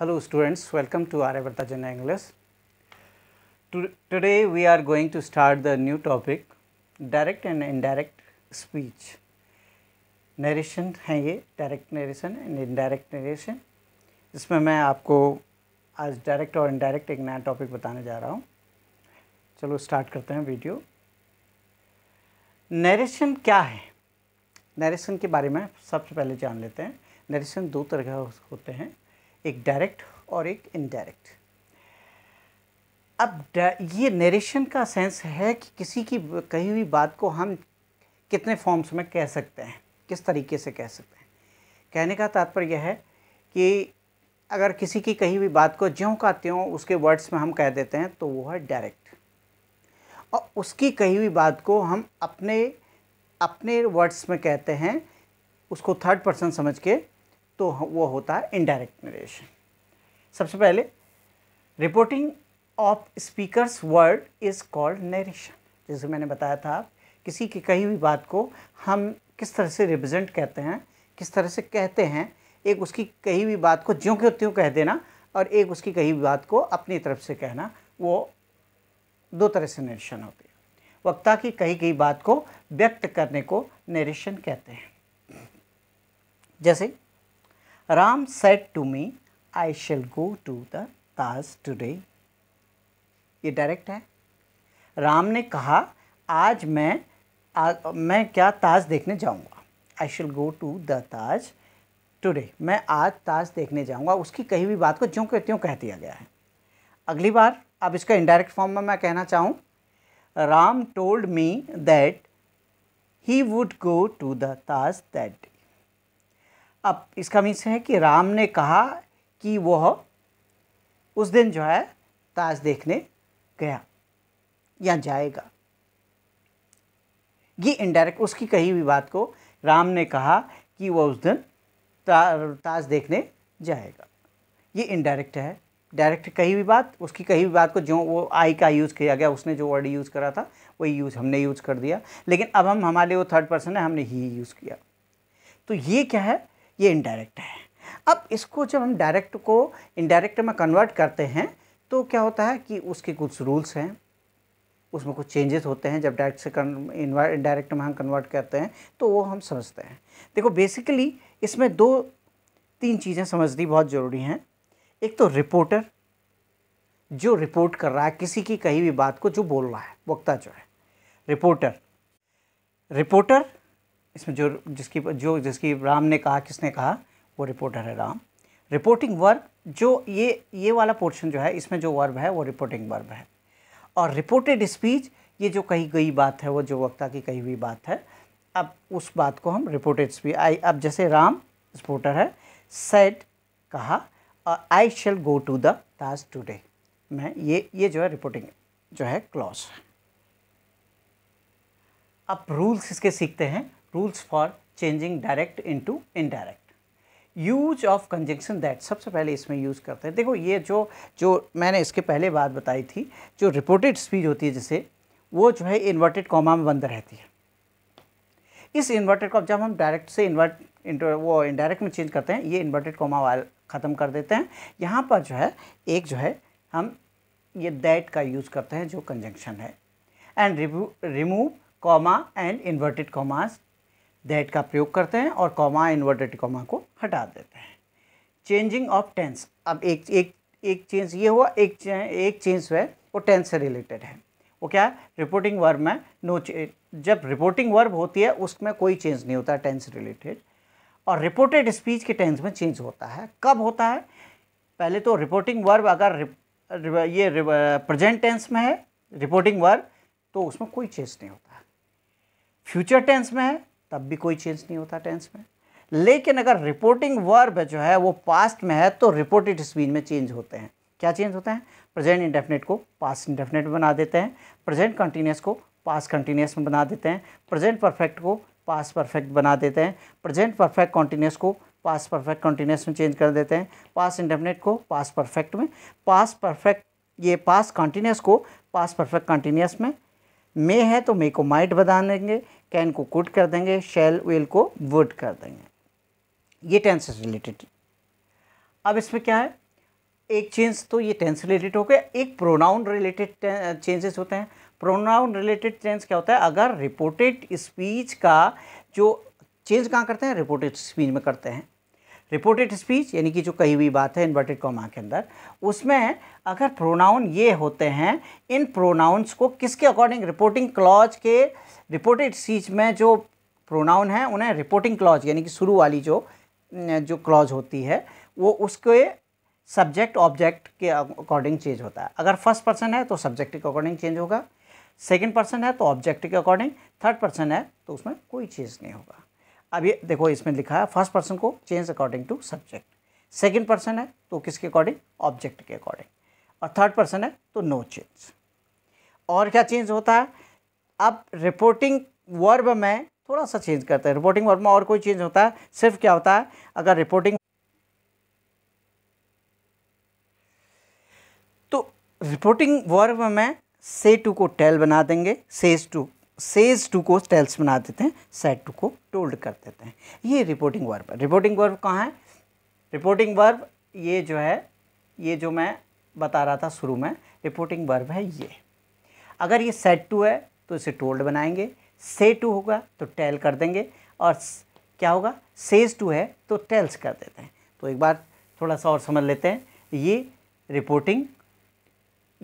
Hello students, welcome to Aryabhatajan English. To today we are going to start the new topic direct and indirect speech. Narration है ये direct narration and indirect narration जिसमें मैं आपको आज direct और indirect एक नया topic बताने जा रहा हूँ चलो स्टार्ट करते हैं वीडियो नरेशन क्या है नरेशन के बारे में सबसे पहले जान लेते हैं नरेशन दो तरह के होते हैं एक डायरेक्ट और एक इनडायरेक्ट अब ये नरेशन का सेंस है कि किसी की कही हुई बात को हम कितने फॉर्म्स में कह सकते हैं किस तरीके से कह सकते हैं कहने का तात्पर्य यह है कि अगर किसी की कही हुई बात को ज्यों का त्यों उसके वर्ड्स में हम कह देते हैं तो वो है डायरेक्ट और उसकी कही हुई बात को हम अपने अपने वर्ड्स में कहते हैं उसको थर्ड पर्सन समझ के तो वो होता है इनडायरेक्ट नरेशन सबसे पहले reporting of speaker's word is called narration जैसे मैंने बताया था किसी की कही हुई बात को हम किस तरह से रिप्रेजेंट कहते हैं किस तरह से कहते हैं एक उसकी कही हुई बात को ज्यों के त्यों कह देना और एक उसकी कही हुई बात को अपनी तरफ से कहना वो दो तरह से नरेशन होती है वक्ता की कही गई बात को व्यक्त करने को नरेशन कहते हैं जैसे Ram said to me, I shall go to the Taj today. ये डायरेक्ट है राम ने कहा आज मैं आ, मैं क्या ताज देखने जाऊंगा I shall go to the Taj today मैं आज ताज देखने जाऊंगा उसकी कही हुई बात को ज्यों के त्यों कह दिया गया है अगली बार अब इसका इनडायरेक्ट फॉर्म में मैं कहना चाहूँ Ram told me that he would go to the Taj that अब इसका मीन्स है कि राम ने कहा कि वह उस दिन जो है ताज देखने गया या जाएगा ये इनडायरेक्ट उसकी कही हुई बात को राम ने कहा कि वह उस दिन ताज देखने जाएगा ये इनडायरेक्ट है डायरेक्ट कही हुई बात उसकी कही हुई बात को जो वो आई का यूज़ किया गया उसने जो वर्ड यूज़ करा था वही यूज़ हमने यूज़ कर दिया लेकिन अब हम हमारे वो थर्ड पर्सन है हमने ही यूज़ किया तो ये क्या है ये इनडायरेक्ट है अब इसको जब हम डायरेक्ट को इनडायरेक्ट में कन्वर्ट करते हैं तो क्या होता है कि उसके कुछ रूल्स हैं उसमें कुछ चेंजेस होते हैं जब डायरेक्ट से इनडायरेक्ट में हम कन्वर्ट करते हैं तो वो हम समझते हैं देखो बेसिकली इसमें दो तीन चीज़ें समझनी बहुत ज़रूरी हैं एक तो रिपोर्टर जो रिपोर्ट कर रहा है किसी की कही भी बात को जो बोल रहा है वक्ता जो है रिपोर्टर रिपोर्टर इसमें जो जिसकी जो जिसकी राम ने कहा किसने कहा वो रिपोर्टर है राम रिपोर्टिंग वर्ब जो ये ये वाला पोर्शन जो है इसमें जो वर्ब है वो रिपोर्टिंग वर्ब है और रिपोर्टेड स्पीच ये जो कही गई बात है वो जो वक्ता की कही हुई बात है अब उस बात को हम रिपोर्टेड स्पीच आई अब जैसे राम रिपोर्टर है सेट कहा और I shall go to the Taj today मैं ये ये जो है रिपोर्टिंग जो है क्लॉज है अब रूल्स इसके सीखते हैं changing direct into indirect use of conjunction that सबसे पहले इसमें यूज़ करते हैं देखो ये जो जो मैंने इसके पहले बात बताई थी जो रिपोर्टेड स्पीच होती है जैसे वो जो है इन्वर्टेड कॉमा में बंद रहती है इस इन्वर्टेड को जब हम डायरेक्ट से इन्वर्ट वो इनडायरेक्ट में चेंज करते हैं ये इन्वर्टेड कॉमा वाल ख़त्म कर देते हैं यहाँ पर जो है एक जो है हम ये दैट का यूज़ करते हैं जो कंजंक्शन है and remove comma and inverted commas that का प्रयोग करते हैं और कॉमा इन्वर्टेड कॉमा को हटा देते हैं चेंजिंग ऑफ टेंस अब एक एक एक चेंज ये हुआ एक एक चेंज है वो टेंस से रिलेटेड है वो क्या है रिपोर्टिंग वर्ब में नो जब रिपोर्टिंग वर्ब होती है उसमें कोई चेंज नहीं होता टेंस रिलेटेड और रिपोर्टेड स्पीच के टेंस में चेंज होता है कब होता है पहले तो रिपोर्टिंग वर्ब अगर रिप, रिप, ये प्रजेंट टेंस में है रिपोर्टिंग वर्ब तो उसमें कोई चेंज नहीं होता फ्यूचर टेंस में है तब भी कोई चेंज नहीं होता टेंस में लेकिन अगर रिपोर्टिंग वर्ब जो है वो पास्ट में है तो रिपोर्टेड स्पीच में चेंज होते हैं क्या चेंज होते हैं प्रेजेंट इंडेफिनेट को पास्ट इंडेफिनेट बना देते हैं प्रेजेंट कंटिन्यूस को पास्ट कंटिन्यूस में बना देते हैं प्रेजेंट परफेक्ट को पास्ट परफेक्ट बना देते हैं प्रेजेंट परफेक्ट कंटिन्यूस को पास्ट परफेक्ट कंटिन्यूस में चेंज कर देते हैं पास्ट इंडेफिनेट को पास्ट परफेक्ट में पास्ट परफेक्ट ये पास्ट कंटिन्यूस को पास्ट परफेक्ट कंटिन्यूस में मे है तो मे को माइट बना देंगे कैन को कुट कर देंगे शेल वेल को वुड कर देंगे ये टेंस रिलेटेड अब इसमें क्या है एक चेंज तो ये टेंस रिलेटेड हो गया एक प्रोनाउन रिलेटेड चेंजेस होते हैं प्रोनाउन रिलेटेड टेंस क्या होता है अगर रिपोर्टेड स्पीच का जो चेंज कहाँ करते हैं रिपोर्टेड स्पीच में करते हैं रिपोर्टेड स्पीच यानी कि जो कही हुई बात है इन्वर्टेड कॉमा के अंदर उसमें अगर प्रोनाउन ये होते हैं इन प्रोनाउंस को किसके अकॉर्डिंग रिपोर्टिंग क्लॉज के रिपोर्टेड स्पीच में जो प्रोनाउन है उन्हें रिपोर्टिंग क्लॉज यानी कि शुरू वाली जो जो क्लॉज होती है वो उसके सब्जेक्ट ऑब्जेक्ट के अकॉर्डिंग चेंज होता है अगर फर्स्ट पर्सन है तो सब्जेक्ट के अकॉर्डिंग चेंज होगा सेकेंड पर्सन है तो ऑब्जेक्ट के अकॉर्डिंग थर्ड पर्सन है तो उसमें कोई चेंज नहीं होगा अब ये देखो इसमें लिखा है फर्स्ट पर्सन को change according to subject second person है तो किसके अकॉर्डिंग ऑब्जेक्ट के अकॉर्डिंग और थर्ड पर्सन है तो नो चेंज और क्या चेंज होता है अब रिपोर्टिंग वर्ब में थोड़ा सा चेंज करते हैं रिपोर्टिंग वर्ब में और कोई चेंज होता है सिर्फ क्या होता है अगर रिपोर्टिंग तो रिपोर्टिंग वर्ब में से टू को टेल बना देंगे सेज टू सेज टू को टेल्स बना देते हैं सेट टू को टोल्ड कर देते हैं ये रिपोर्टिंग वर्ब रिपोर्टिंग वर्ब कहाँ है रिपोर्टिंग वर्ब ये जो है ये जो मैं बता रहा था शुरू में रिपोर्टिंग वर्ब है ये अगर ये सेट टू है तो इसे टोल्ड बनाएंगे से टू होगा तो टेल कर देंगे और क्या होगा सेज टू है तो टेल्स कर देते हैं तो एक बार थोड़ा सा और समझ लेते हैं ये रिपोर्टिंग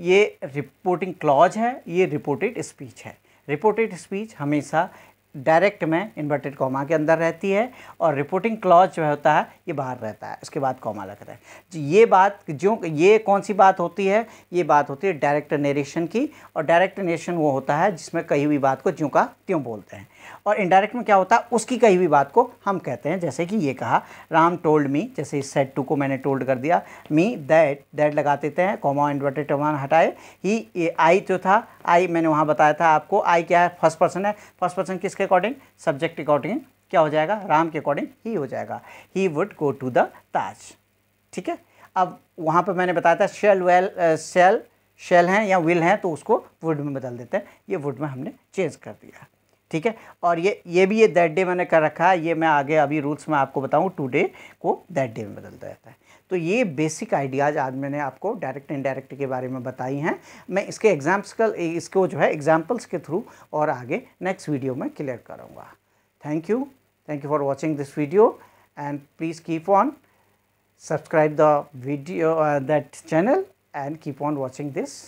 ये रिपोर्टिंग क्लॉज है ये रिपोर्टेड स्पीच है रिपोर्टेड स्पीच हमेशा डायरेक्ट में इन्वर्टेड कॉमा के अंदर रहती है और रिपोर्टिंग क्लॉज जो होता है ये बाहर रहता है उसके बाद कॉमा लग रहा है तो ये बात जो ये कौन सी बात होती है ये बात होती है डायरेक्ट नरेशन की और डायरेक्ट नरेशन वो होता है जिसमें कही हुई बात को ज्यों का त्यों बोलते हैं और इनडायरेक्ट में क्या होता है उसकी कही हुई बात को हम कहते हैं जैसे कि ये कहा राम टोल्ड मी जैसे इस सेट टू को मैंने टोल्ड कर दिया मी दैट दैट लगा देते हैं कॉमा इन्वर्टेड वन हटाए ही आई जो था आई मैंने वहाँ बताया था आपको आई क्या है फर्स्ट पर्सन है फर्स्ट पर्सन किसके अकॉर्डिंग सब्जेक्ट अकॉर्डिंग क्या हो जाएगा राम के अकॉर्डिंग ही हो जाएगा he would go to the Taj ठीक है अब वहाँ पर मैंने बताया था शेल वेल शेल शेल हैं या विल हैं तो उसको वुड में बदल देते हैं ये वुड में हमने चेंज कर दिया ठीक है और ये ये भी ये दैट डे मैंने कर रखा है ये मैं आगे अभी रूल्स में आपको बताऊँ टू डे को दैट डे में बदलता रहता है तो ये बेसिक आइडियाज़ आज मैंने आपको डायरेक्ट इनडायरेक्ट के बारे में बताई हैं मैं इसके एग्जाम्स का इसको जो है एग्जाम्पल्स के थ्रू और आगे नेक्स्ट वीडियो में क्लियर करूँगा thank you thank you for watching this video and please keep on subscribe the video that channel and keep on watching this